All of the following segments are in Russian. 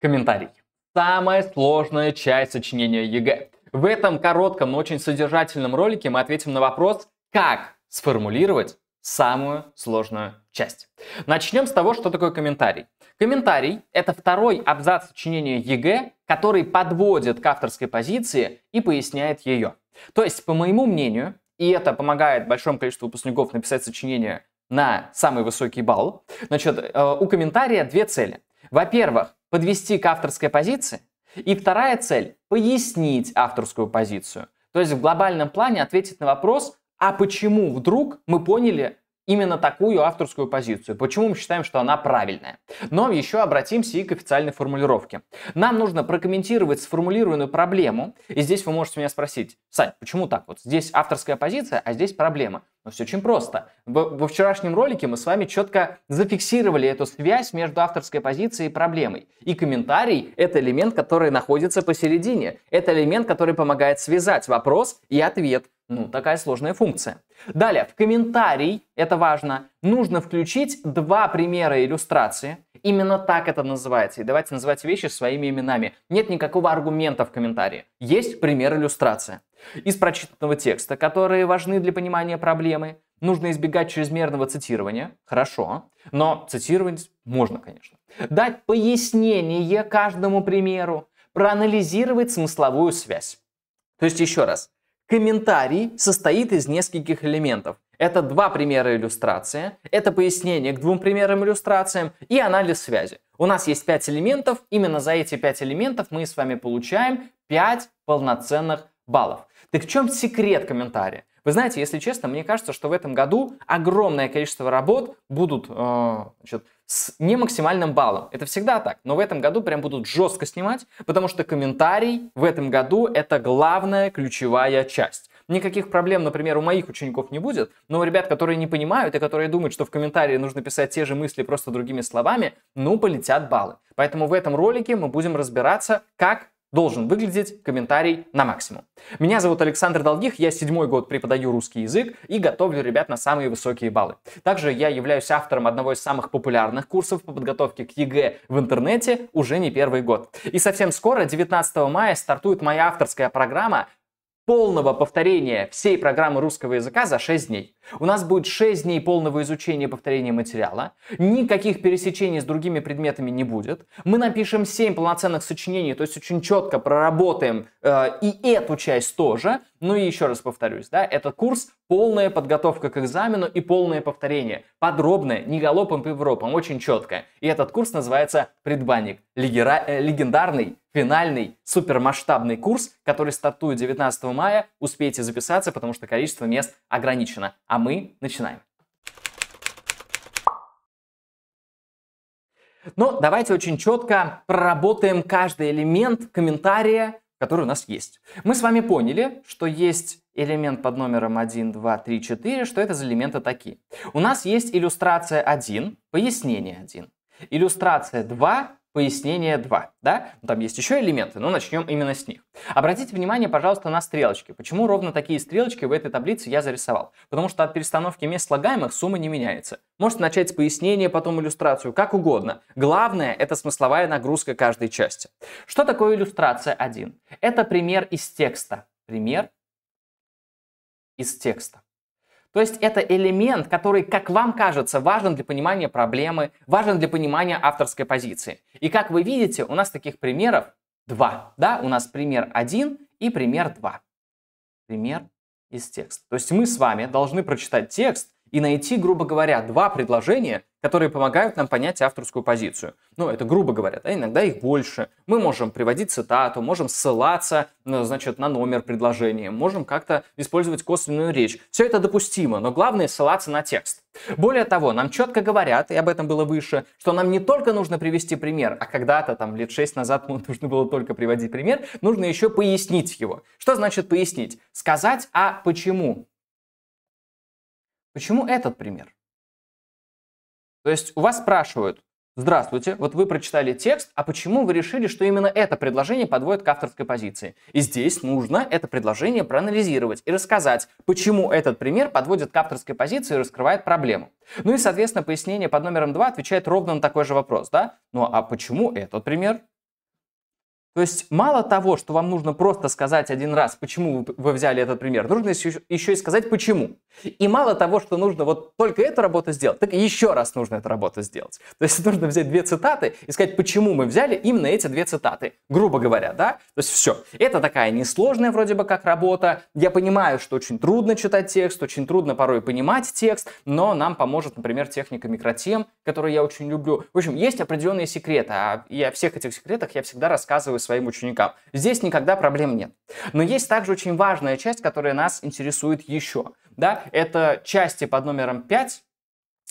Комментарий. Самая сложная часть сочинения ЕГЭ. В этом коротком, но очень содержательном ролике мы ответим на вопрос, как сформулировать самую сложную часть. Начнем с того, что такое комментарий. Комментарий – это второй абзац сочинения ЕГЭ, который подводит к авторской позиции и поясняет ее. То есть, по моему мнению, и это помогает большому количеству выпускников написать сочинение на самый высокий балл, значит, э, у комментария две цели. Во-первых, подвести к авторской позиции. И вторая цель – пояснить авторскую позицию. То есть в глобальном плане ответить на вопрос, а почему вдруг мы поняли, именно такую авторскую позицию, почему мы считаем, что она правильная. Но еще обратимся и к официальной формулировке. Нам нужно прокомментировать сформулированную проблему, и здесь вы можете меня спросить, Сань, почему так вот? Здесь авторская позиция, а здесь проблема. Но все очень просто. Во вчерашнем ролике мы с вами четко зафиксировали эту связь между авторской позицией и проблемой. И комментарий — это элемент, который находится посередине. Это элемент, который помогает связать вопрос и ответ — ну, такая сложная функция. Далее, в комментарий, это важно, нужно включить два примера иллюстрации. Именно так это называется. И давайте называть вещи своими именами. Нет никакого аргумента в комментарии. Есть пример иллюстрации. Из прочитанного текста, которые важны для понимания проблемы, нужно избегать чрезмерного цитирования. Хорошо. Но цитировать можно, конечно. Дать пояснение каждому примеру. Проанализировать смысловую связь. То есть еще раз, Комментарий состоит из нескольких элементов. Это два примера иллюстрации, это пояснение к двум примерам иллюстрациям и анализ связи. У нас есть пять элементов, именно за эти пять элементов мы с вами получаем пять полноценных баллов. Так в чем секрет комментария? Вы знаете, если честно, мне кажется, что в этом году огромное количество работ будут э, значит, с не максимальным баллом. Это всегда так. Но в этом году прям будут жестко снимать, потому что комментарий в этом году это главная ключевая часть. Никаких проблем, например, у моих учеников не будет, но у ребят, которые не понимают и которые думают, что в комментарии нужно писать те же мысли просто другими словами, ну, полетят баллы. Поэтому в этом ролике мы будем разбираться, как должен выглядеть комментарий на максимум. Меня зовут Александр Долгих, я седьмой год преподаю русский язык и готовлю ребят на самые высокие баллы. Также я являюсь автором одного из самых популярных курсов по подготовке к ЕГЭ в интернете уже не первый год. И совсем скоро, 19 мая, стартует моя авторская программа полного повторения всей программы русского языка за 6 дней. У нас будет 6 дней полного изучения и повторения материала, никаких пересечений с другими предметами не будет. Мы напишем 7 полноценных сочинений, то есть очень четко проработаем э, и эту часть тоже. Ну и еще раз повторюсь, да, этот курс полная подготовка к экзамену и полное повторение. Подробное, не галопом по Европам, очень четко. И этот курс называется «Предбанник. Легера... Э, легендарный финальный супермасштабный курс, который стартует 19 мая. Успейте записаться, потому что количество мест ограничено. А мы начинаем. Но ну, давайте очень четко проработаем каждый элемент комментария, который у нас есть. Мы с вами поняли, что есть элемент под номером 1, 2, 3, 4, что это за элементы такие. У нас есть иллюстрация 1, пояснение 1. Иллюстрация 2, Пояснение 2, да? Ну, там есть еще элементы, но начнем именно с них. Обратите внимание, пожалуйста, на стрелочки. Почему ровно такие стрелочки в этой таблице я зарисовал? Потому что от перестановки мест слагаемых сумма не меняется. Можете начать с пояснения, потом иллюстрацию, как угодно. Главное – это смысловая нагрузка каждой части. Что такое иллюстрация 1? Это пример из текста. Пример из текста. То есть это элемент, который, как вам кажется, важен для понимания проблемы, важен для понимания авторской позиции. И как вы видите, у нас таких примеров два. Да? У нас пример один и пример два. Пример из текста. То есть мы с вами должны прочитать текст, и найти, грубо говоря, два предложения, которые помогают нам понять авторскую позицию. Ну, это грубо говоря, да, иногда их больше. Мы можем приводить цитату, можем ссылаться, э, значит, на номер предложения, можем как-то использовать косвенную речь. Все это допустимо, но главное ссылаться на текст. Более того, нам четко говорят, и об этом было выше, что нам не только нужно привести пример, а когда-то, там, лет шесть назад нужно было только приводить пример, нужно еще пояснить его. Что значит пояснить? Сказать, а почему? Почему этот пример? То есть у вас спрашивают, здравствуйте, вот вы прочитали текст, а почему вы решили, что именно это предложение подводит к авторской позиции? И здесь нужно это предложение проанализировать и рассказать, почему этот пример подводит к авторской позиции и раскрывает проблему. Ну и, соответственно, пояснение под номером 2 отвечает ровно на такой же вопрос, да? Ну а почему этот пример? То есть мало того, что вам нужно просто сказать один раз, почему вы взяли этот пример, нужно еще и сказать почему. И мало того, что нужно вот только эту работу сделать, так еще раз нужно эту работу сделать. То есть нужно взять две цитаты и сказать, почему мы взяли именно эти две цитаты, грубо говоря, да? То есть все. Это такая несложная вроде бы как работа. Я понимаю, что очень трудно читать текст, очень трудно порой понимать текст, но нам поможет, например, техника микротем, которую я очень люблю. В общем, есть определенные секреты, а я о всех этих секретах я всегда рассказываю рассказываю своим ученикам. Здесь никогда проблем нет. Но есть также очень важная часть, которая нас интересует еще. Да? Это части под номером 5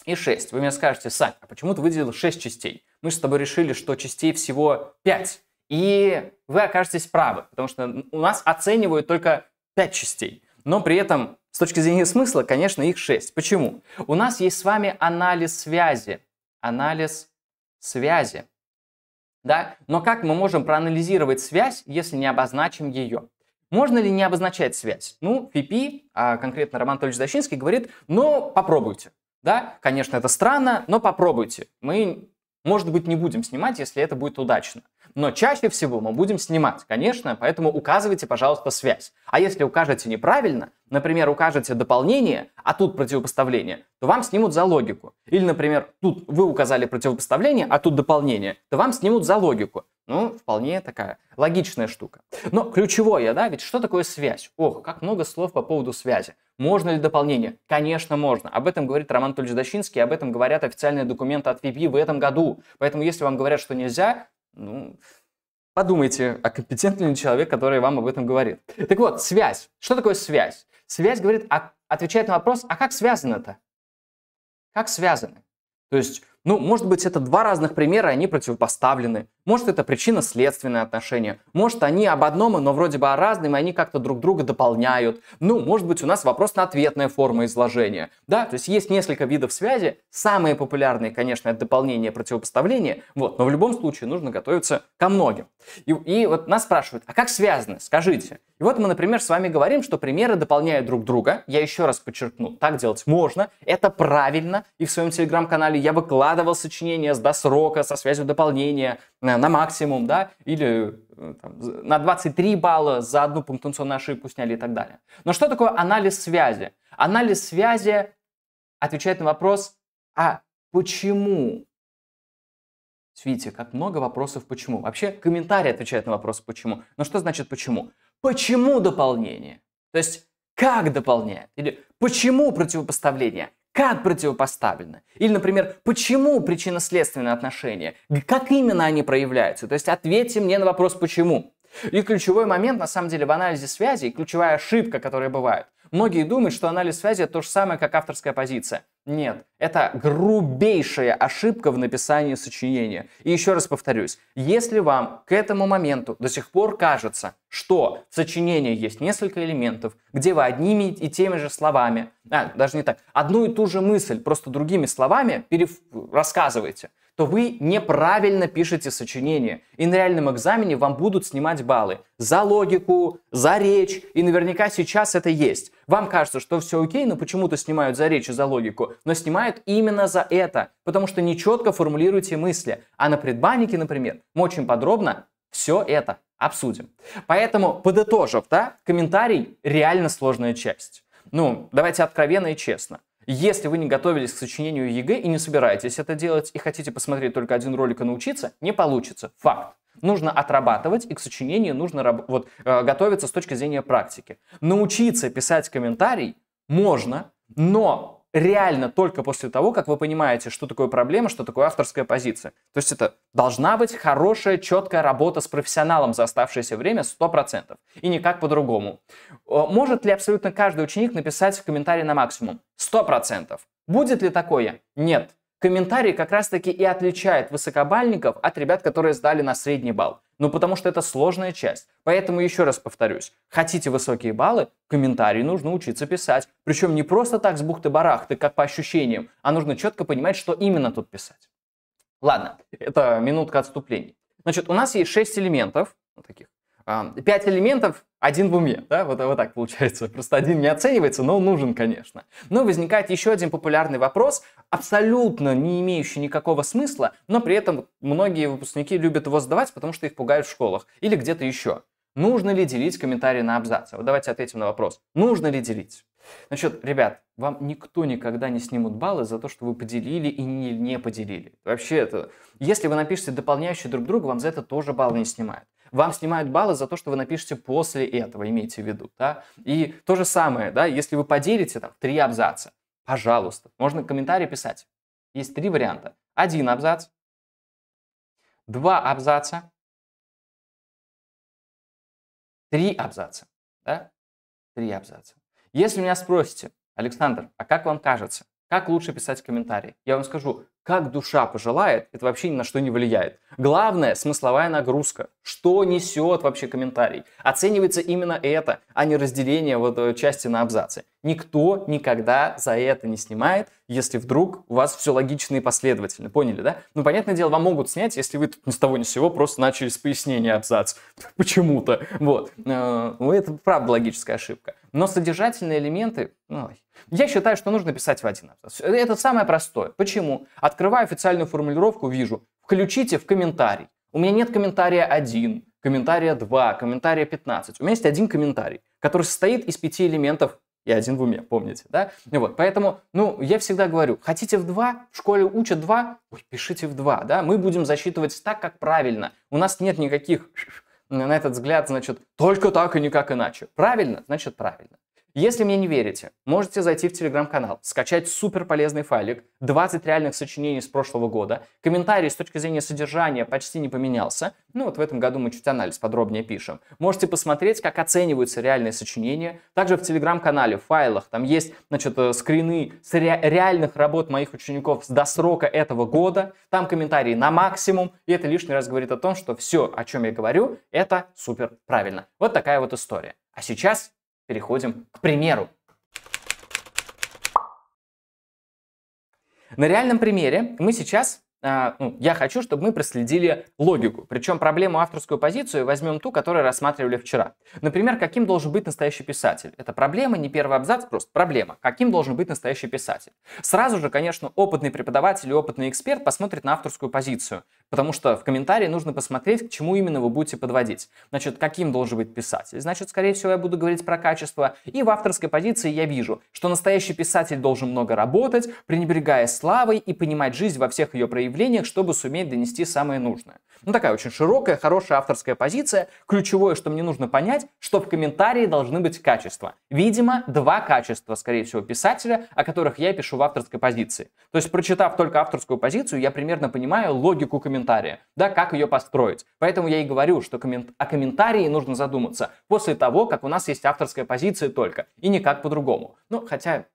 и 6. Вы мне скажете, Сань, а почему ты выделил 6 частей? Мы же с тобой решили, что частей всего 5. И вы окажетесь правы, потому что у нас оценивают только 5 частей. Но при этом, с точки зрения смысла, конечно, их 6. Почему? У нас есть с вами анализ связи. Анализ связи да? Но как мы можем проанализировать связь, если не обозначим ее? Можно ли не обозначать связь? Ну, ФИПИ, а конкретно Роман Анатольевич Дощинский, говорит, ну, попробуйте. Да, конечно, это странно, но попробуйте. Мы может быть, не будем снимать, если это будет удачно. Но чаще всего мы будем снимать, конечно, поэтому указывайте, пожалуйста, связь. А если укажете неправильно, например, укажете дополнение, а тут противопоставление, то вам снимут за логику. Или, например, тут вы указали противопоставление, а тут дополнение, то вам снимут за логику. Ну, вполне такая логичная штука. Но ключевое, да, ведь что такое связь? Ох, как много слов по поводу связи. Можно ли дополнение? Конечно, можно. Об этом говорит Роман Анатольевич Дощинский, об этом говорят официальные документы от VP в этом году. Поэтому, если вам говорят, что нельзя, ну, подумайте, а компетентный ли человек, который вам об этом говорит. Так вот, связь. Что такое связь? Связь говорит, а, отвечает на вопрос, а как связано это? Как связаны? То есть, ну, может быть, это два разных примера, они противопоставлены. Может, это причинно-следственные отношения. Может, они об одном, но вроде бы о разном, и они как-то друг друга дополняют. Ну, может быть, у нас вопрос-ответная на форма изложения. Да, то есть есть несколько видов связи. Самые популярные, конечно, это дополнение и противопоставление. Вот, но в любом случае нужно готовиться ко многим. И, и вот нас спрашивают, а как связаны? Скажите. И вот мы, например, с вами говорим, что примеры дополняют друг друга. Я еще раз подчеркну, так делать можно, это правильно. И в своем телеграм-канале я выкладывал сочинения с досрока, со связью дополнения на, максимум, да, или э, там, на 23 балла за одну пунктуационную ошибку сняли и так далее. Но что такое анализ связи? Анализ связи отвечает на вопрос, а почему? Видите, как много вопросов почему. Вообще комментарии отвечают на вопрос почему. Но что значит почему? Почему дополнение? То есть как дополняет? Или почему противопоставление? как противопоставлены. Или, например, почему причинно-следственные отношения, как именно они проявляются. То есть ответьте мне на вопрос «почему». И ключевой момент, на самом деле, в анализе связи ключевая ошибка, которая бывает, Многие думают, что анализ связи это то же самое, как авторская позиция. Нет, это грубейшая ошибка в написании сочинения. И еще раз повторюсь, если вам к этому моменту до сих пор кажется, что в сочинении есть несколько элементов, где вы одними и теми же словами, а, даже не так, одну и ту же мысль, просто другими словами переф... рассказываете – то вы неправильно пишете сочинение. И на реальном экзамене вам будут снимать баллы за логику, за речь. И наверняка сейчас это есть. Вам кажется, что все окей, но почему-то снимают за речь и за логику. Но снимают именно за это, потому что нечетко формулируете мысли. А на предбаннике, например, мы очень подробно все это обсудим. Поэтому, подытожив, да, комментарий реально сложная часть. Ну, давайте откровенно и честно. Если вы не готовились к сочинению ЕГЭ и не собираетесь это делать, и хотите посмотреть только один ролик и научиться, не получится. Факт. Нужно отрабатывать, и к сочинению нужно вот, э, готовиться с точки зрения практики. Научиться писать комментарий можно, но реально только после того, как вы понимаете, что такое проблема, что такое авторская позиция. То есть это должна быть хорошая, четкая работа с профессионалом за оставшееся время 100%. И никак по-другому. Э, может ли абсолютно каждый ученик написать в комментарии на максимум? 100%. Будет ли такое? Нет комментарии как раз-таки и отличают высокобальников от ребят, которые сдали на средний балл. Ну, потому что это сложная часть. Поэтому еще раз повторюсь, хотите высокие баллы, комментарии нужно учиться писать. Причем не просто так с бухты-барахты, как по ощущениям, а нужно четко понимать, что именно тут писать. Ладно, это минутка отступлений. Значит, у нас есть шесть элементов, таких, пять элементов, один в уме, да, вот, вот так получается. Просто один не оценивается, но он нужен, конечно. Но возникает еще один популярный вопрос, абсолютно не имеющий никакого смысла, но при этом многие выпускники любят его задавать, потому что их пугают в школах или где-то еще. Нужно ли делить комментарии на абзацы? Вот давайте ответим на вопрос. Нужно ли делить? Значит, ребят, вам никто никогда не снимут баллы за то, что вы поделили и не, не поделили. Вообще это... Если вы напишете дополняющие друг друга, вам за это тоже баллы не снимают вам снимают баллы за то, что вы напишете после этого, имейте в виду, да. И то же самое, да, если вы поделите там три абзаца, пожалуйста, можно комментарии писать. Есть три варианта. Один абзац, два абзаца, три абзаца, да, три абзаца. Если меня спросите, Александр, а как вам кажется, как лучше писать комментарии? Я вам скажу, как душа пожелает, это вообще ни на что не влияет. Главное – смысловая нагрузка. Что несет вообще комментарий? Оценивается именно это, а не разделение вот э, части на абзацы. Никто никогда за это не снимает, если вдруг у вас все логично и последовательно. Поняли, да? Ну, понятное дело, вам могут снять, если вы тут ни с того ни с сего просто начали с пояснения абзац. Почему-то. Вот. Э, ну, это правда логическая ошибка. Но содержательные элементы... Ну, я считаю, что нужно писать в один абзац. Это самое простое. Почему? Открываю официальную формулировку, вижу. Включите в комментарий. У меня нет комментария 1, комментария 2, комментария 15. У меня есть один комментарий, который состоит из пяти элементов и один в уме, помните, да? Ну вот, поэтому, ну, я всегда говорю, хотите в два, в школе учат два, ой, пишите в два, да, мы будем засчитывать так, как правильно. У нас нет никаких на этот взгляд, значит, только так и никак иначе. Правильно? Значит, правильно. Если мне не верите, можете зайти в телеграм-канал, скачать супер полезный файлик, 20 реальных сочинений с прошлого года, комментарий с точки зрения содержания почти не поменялся, ну вот в этом году мы чуть анализ подробнее пишем. Можете посмотреть, как оцениваются реальные сочинения. Также в телеграм-канале, в файлах, там есть, значит, э, скрины с ре- реальных работ моих учеников до срока этого года, там комментарии на максимум, и это лишний раз говорит о том, что все, о чем я говорю, это супер правильно. Вот такая вот история. А сейчас переходим к примеру. На реальном примере мы сейчас, э, ну, я хочу, чтобы мы проследили логику, причем проблему авторскую позицию возьмем ту, которую рассматривали вчера. Например, каким должен быть настоящий писатель? Это проблема, не первый абзац, просто проблема. Каким должен быть настоящий писатель? Сразу же, конечно, опытный преподаватель и опытный эксперт посмотрит на авторскую позицию. Потому что в комментарии нужно посмотреть, к чему именно вы будете подводить. Значит, каким должен быть писатель. Значит, скорее всего, я буду говорить про качество. И в авторской позиции я вижу, что настоящий писатель должен много работать, пренебрегая славой и понимать жизнь во всех ее проявлениях, чтобы суметь донести самое нужное. Ну, такая очень широкая, хорошая авторская позиция. Ключевое, что мне нужно понять, что в комментарии должны быть качества. Видимо, два качества, скорее всего, писателя, о которых я пишу в авторской позиции. То есть, прочитав только авторскую позицию, я примерно понимаю логику комментария комментария, да, как ее построить. Поэтому я и говорю, что коммен... о комментарии нужно задуматься после того, как у нас есть авторская позиция только, и никак по-другому. Ну, хотя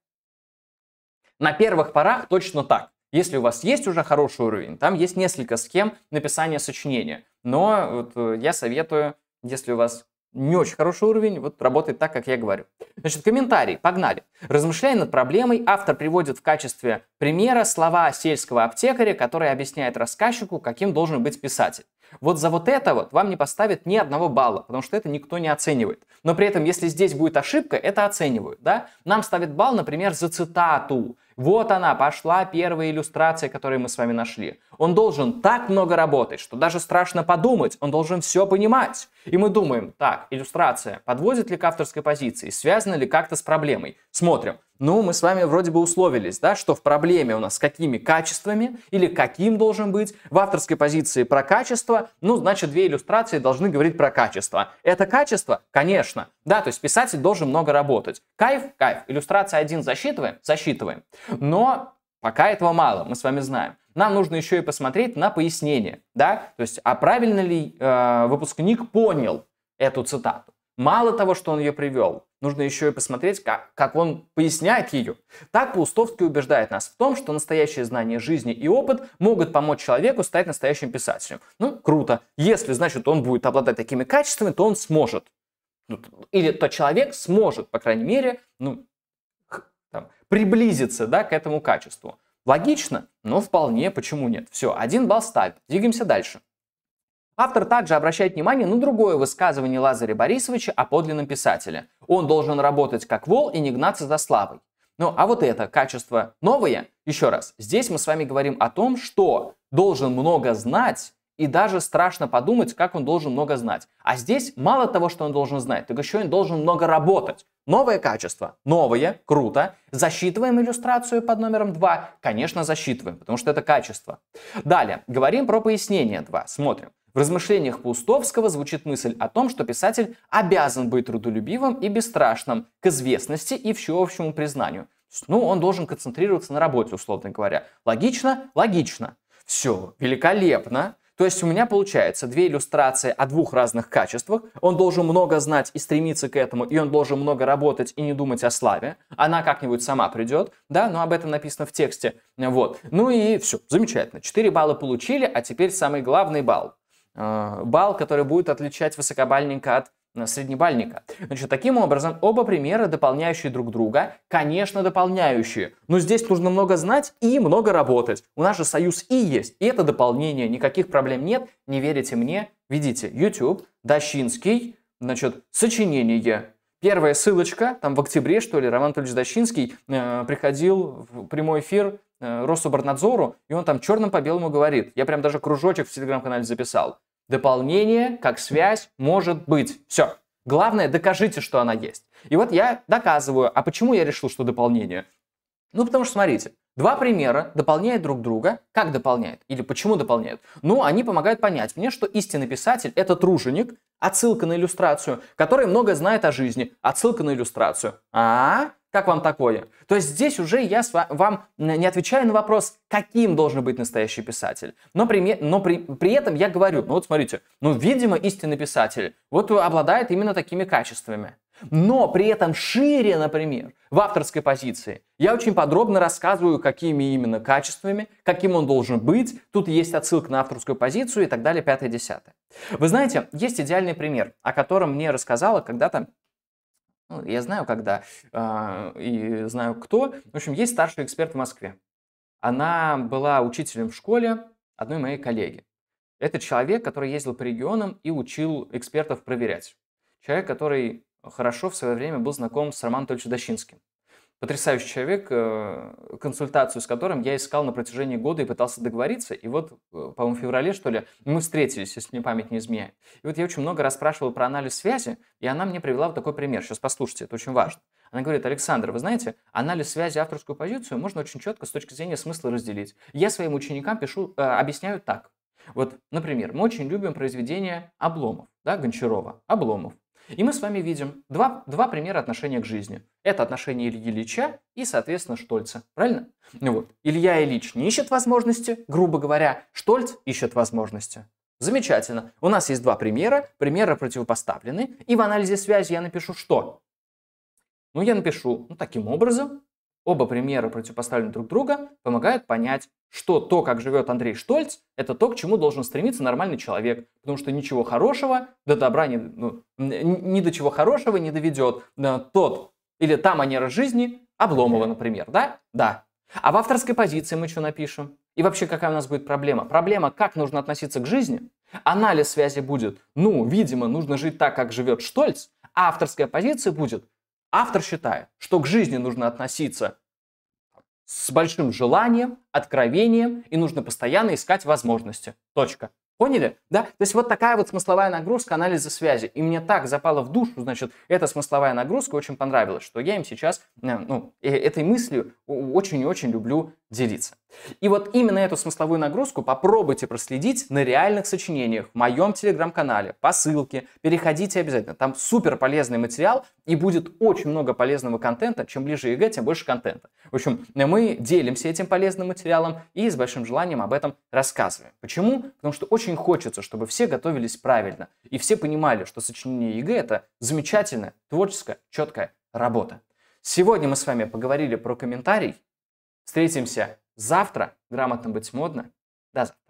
на первых порах точно так. Если у вас есть уже хороший уровень, там есть несколько схем написания сочинения. Но вот э, я советую, если у вас не очень хороший уровень, вот работает так, как я говорю. Значит, комментарий, погнали. Размышляя над проблемой, автор приводит в качестве примера слова сельского аптекаря, который объясняет рассказчику, каким должен быть писатель. Вот за вот это вот вам не поставят ни одного балла, потому что это никто не оценивает. Но при этом, если здесь будет ошибка, это оценивают, да? Нам ставят балл, например, за цитату. Вот она, пошла первая иллюстрация, которую мы с вами нашли. Он должен так много работать, что даже страшно подумать, он должен все понимать. И мы думаем, так, иллюстрация подводит ли к авторской позиции, связана ли как-то с проблемой. Смотрим, ну, мы с вами вроде бы условились, да, что в проблеме у нас с какими качествами или каким должен быть. В авторской позиции про качество, ну, значит, две иллюстрации должны говорить про качество. Это качество? Конечно. Да, то есть писатель должен много работать. Кайф? Кайф. Иллюстрация один засчитываем? Засчитываем. Но пока этого мало, мы с вами знаем нам нужно еще и посмотреть на пояснение, да, то есть, а правильно ли э, выпускник понял эту цитату? Мало того, что он ее привел, Нужно еще и посмотреть, как, как он поясняет ее. Так Паустовский убеждает нас в том, что настоящее знание жизни и опыт могут помочь человеку стать настоящим писателем. Ну, круто. Если, значит, он будет обладать такими качествами, то он сможет. Ну, или то человек сможет, по крайней мере, ну, там, приблизиться да, к этому качеству. Логично, но вполне, почему нет. Все, один балл ставит. Двигаемся дальше. Автор также обращает внимание на другое высказывание Лазаря Борисовича о подлинном писателе. Он должен работать как вол и не гнаться за славой. Ну а вот это качество новое, еще раз, здесь мы с вами говорим о том, что должен много знать, и даже страшно подумать, как он должен много знать. А здесь мало того, что он должен знать, так еще он должен много работать. Новое качество, новое, круто. Засчитываем иллюстрацию под номером 2? Конечно, засчитываем, потому что это качество. Далее, говорим про пояснение 2, смотрим. В размышлениях Паустовского звучит мысль о том, что писатель обязан быть трудолюбивым и бесстрашным к известности и всеобщему признанию. Ну, он должен концентрироваться на работе, условно говоря. Логично? Логично. Все, великолепно. То есть у меня получается две иллюстрации о двух разных качествах. Он должен много знать и стремиться к этому, и он должен много работать и не думать о славе. Она как-нибудь сама придет, да, но об этом написано в тексте. Вот. Ну и все, замечательно. Четыре балла получили, а теперь самый главный балл. Э, балл, который будет отличать высокобальника от э, среднебальника. Значит, таким образом, оба примера дополняющие друг друга, конечно, дополняющие, но здесь нужно много знать и много работать. У нас же союз «и» есть, и это дополнение, никаких проблем нет, не верите мне, видите, YouTube, Дощинский, значит, сочинение, Первая ссылочка, там в октябре, что ли, Роман Анатольевич Дощинский э, приходил в прямой эфир Э, Рособорнадзору, и он там черным по белому говорит, я прям даже кружочек в телеграм-канале записал, дополнение как связь может быть. Все. Главное, докажите, что она есть. И вот я доказываю. А почему я решил, что дополнение? Ну, потому что, смотрите, два примера дополняют друг друга. Как дополняют? Или почему дополняют? Ну, они помогают понять мне, что истинный писатель – это труженик, отсылка на иллюстрацию, который много знает о жизни, отсылка на иллюстрацию. А, -а, -а как вам такое? То есть здесь уже я вам не отвечаю на вопрос, каким должен быть настоящий писатель. Но, при, но при, при этом я говорю, ну вот смотрите, ну, видимо, истинный писатель вот э, обладает именно такими качествами. Но при этом шире, например, в авторской позиции, я очень подробно рассказываю, какими именно качествами, каким он должен быть. Тут есть отсылка на авторскую позицию и так далее, пятое-десятое. Вы знаете, есть идеальный пример, о котором мне рассказала когда-то ну, я знаю, когда а, и знаю, кто. В общем, есть старший эксперт в Москве. Она была учителем в школе одной моей коллеги. Это человек, который ездил по регионам и учил экспертов проверять. Человек, который хорошо в свое время был знаком с Романом Анатольевичем Дощинским потрясающий человек, э, консультацию с которым я искал на протяжении года и пытался договориться. И вот, э, по-моему, в феврале, что ли, мы встретились, если мне память не изменяет. И вот я очень много раз спрашивал про анализ связи, и она мне привела вот такой пример. Сейчас послушайте, это очень важно. Она говорит, Александр, вы знаете, анализ связи авторскую позицию можно очень четко с точки зрения смысла разделить. Я своим ученикам пишу, э, объясняю так. Вот, например, мы очень любим произведение Обломов, да, Гончарова, Обломов. И мы с вами видим два, два примера отношения к жизни. Это отношение Ильи Ильича и, соответственно, Штольца. Правильно? Ну вот, Илья Ильич не ищет возможности, грубо говоря, Штольц ищет возможности. Замечательно. У нас есть два примера, примеры противопоставлены, и в анализе связи я напишу что? Ну, я напишу, ну, таким образом, Оба примера противопоставлены друг друга, помогают понять, что то, как живет Андрей Штольц, это то, к чему должен стремиться нормальный человек. Потому что ничего хорошего до добра не, ну, ни до чего хорошего не доведет э, тот или та манера жизни Обломова, например, да? Да. А в авторской позиции мы что напишем? И вообще, какая у нас будет проблема? Проблема, как нужно относиться к жизни. Анализ связи будет, ну, видимо, нужно жить так, как живет Штольц. А авторская позиция будет, Автор считает, что к жизни нужно относиться с большим желанием, откровением, и нужно постоянно искать возможности. Точка. Поняли? Да? То есть вот такая вот смысловая нагрузка анализа связи. И мне так запало в душу, значит, эта смысловая нагрузка очень понравилась, что я им сейчас, э, ну, э, этой мыслью очень и очень люблю делиться. И вот именно эту смысловую нагрузку попробуйте проследить на реальных сочинениях в моем телеграм-канале, по ссылке. Переходите обязательно, там супер полезный материал и будет очень много полезного контента. Чем ближе ЕГЭ, тем больше контента. В общем, мы делимся этим полезным материалом и с большим желанием об этом рассказываем. Почему? Потому что очень хочется, чтобы все готовились правильно и все понимали, что сочинение ЕГЭ это замечательная, творческая, четкая работа. Сегодня мы с вами поговорили про комментарий, Встретимся завтра. Грамотно быть модно. До завтра.